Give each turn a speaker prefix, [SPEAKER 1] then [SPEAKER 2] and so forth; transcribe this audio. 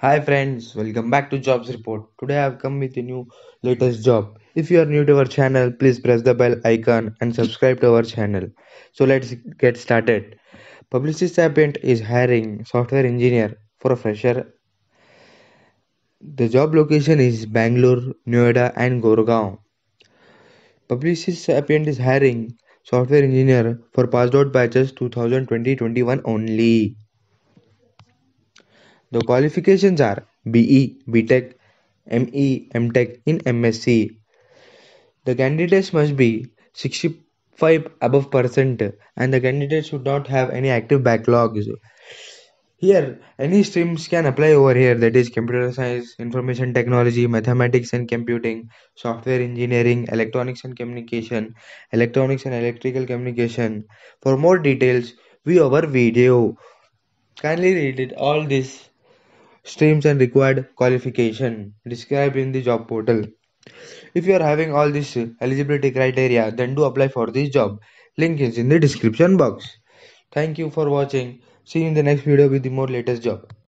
[SPEAKER 1] Hi friends, welcome back to Jobs Report. Today I have come with a new latest job. If you are new to our channel, please press the bell icon and subscribe to our channel. So let's get started. Publicis Sapient is hiring software engineer for a fresher. The job location is Bangalore, Noida and Gurgaon. Publicis Sapient is hiring software engineer for PassDot batches 2020-21 only. The qualifications are BE, BTech, ME, MTech in MSc. The candidates must be 65 above percent and the candidates should not have any active backlogs here any streams can apply over here that is computer science information technology mathematics and computing software engineering electronics and communication electronics and electrical communication for more details view our video kindly read it all these streams and required qualification described in the job portal if you are having all these eligibility criteria then do apply for this job link is in the description box Thank you for watching. See you in the next video with the more latest job.